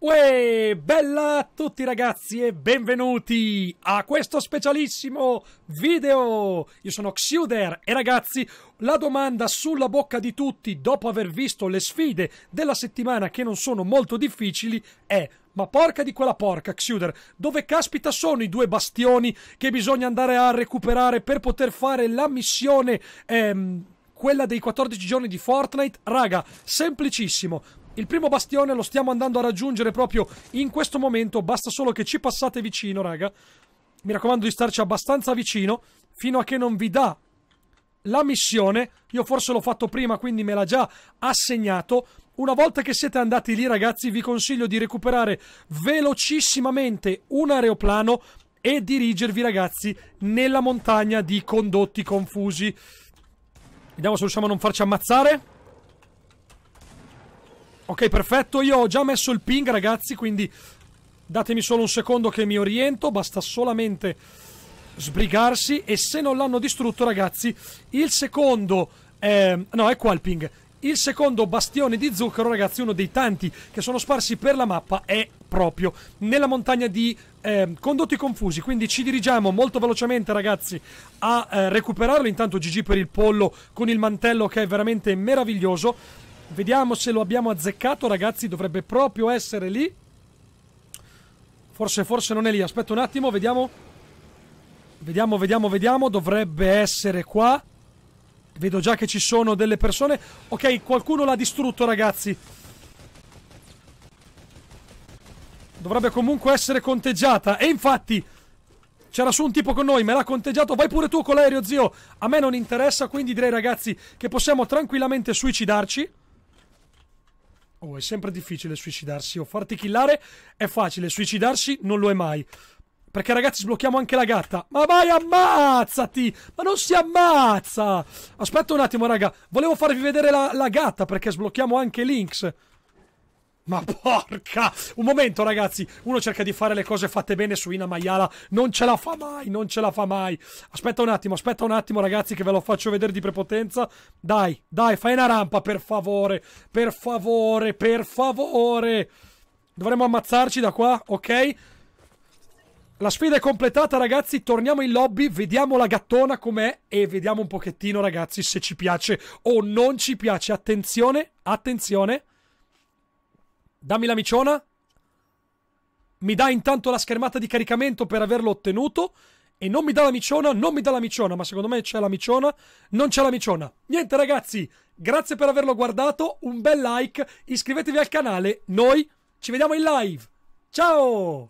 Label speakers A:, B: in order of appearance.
A: Uè, bella a tutti ragazzi e benvenuti a questo specialissimo video! Io sono Xuder e ragazzi, la domanda sulla bocca di tutti dopo aver visto le sfide della settimana che non sono molto difficili è ma porca di quella porca, Xuder, dove caspita sono i due bastioni che bisogna andare a recuperare per poter fare la missione... Ehm, quella dei 14 giorni di Fortnite, raga, semplicissimo il primo bastione lo stiamo andando a raggiungere proprio in questo momento, basta solo che ci passate vicino, raga. Mi raccomando di starci abbastanza vicino, fino a che non vi dà la missione. Io forse l'ho fatto prima, quindi me l'ha già assegnato. Una volta che siete andati lì, ragazzi, vi consiglio di recuperare velocissimamente un aeroplano e dirigervi, ragazzi, nella montagna di condotti confusi. Vediamo se riusciamo a non farci ammazzare. Ok, perfetto. Io ho già messo il ping, ragazzi, quindi datemi solo un secondo che mi oriento. Basta solamente sbrigarsi. E se non l'hanno distrutto, ragazzi, il secondo... Eh, no, è qua il ping. Il secondo bastione di zucchero, ragazzi, uno dei tanti che sono sparsi per la mappa, è proprio nella montagna di eh, condotti confusi. Quindi ci dirigiamo molto velocemente, ragazzi, a eh, recuperarlo. Intanto GG per il pollo con il mantello che è veramente meraviglioso. Vediamo se lo abbiamo azzeccato, ragazzi. Dovrebbe proprio essere lì. Forse, forse non è lì. Aspetta un attimo, vediamo. Vediamo, vediamo, vediamo. Dovrebbe essere qua. Vedo già che ci sono delle persone. Ok, qualcuno l'ha distrutto, ragazzi. Dovrebbe comunque essere conteggiata. E infatti... C'era su un tipo con noi, me l'ha conteggiato. Vai pure tu con l'aereo, zio. A me non interessa, quindi direi, ragazzi, che possiamo tranquillamente suicidarci. Oh, è sempre difficile suicidarsi o farti killare è facile, suicidarsi non lo è mai. Perché ragazzi sblocchiamo anche la gatta. Ma vai ammazzati! Ma non si ammazza! Aspetta un attimo raga, volevo farvi vedere la, la gatta perché sblocchiamo anche Links. Ma porca! Un momento, ragazzi. Uno cerca di fare le cose fatte bene su Ina Maiala. Non ce la fa mai, non ce la fa mai. Aspetta un attimo, aspetta un attimo, ragazzi, che ve lo faccio vedere di prepotenza. Dai, dai, fai una rampa, per favore. Per favore, per favore. Dovremmo ammazzarci da qua, ok? La sfida è completata, ragazzi. Torniamo in lobby, vediamo la gattona com'è e vediamo un pochettino, ragazzi, se ci piace o non ci piace. Attenzione, attenzione. Dammi la miciona. Mi dà intanto la schermata di caricamento per averlo ottenuto. E non mi dà la miciona, non mi dà la miciona, ma secondo me c'è la miciona, non c'è la miciona. Niente ragazzi, grazie per averlo guardato, un bel like, iscrivetevi al canale, noi ci vediamo in live. Ciao!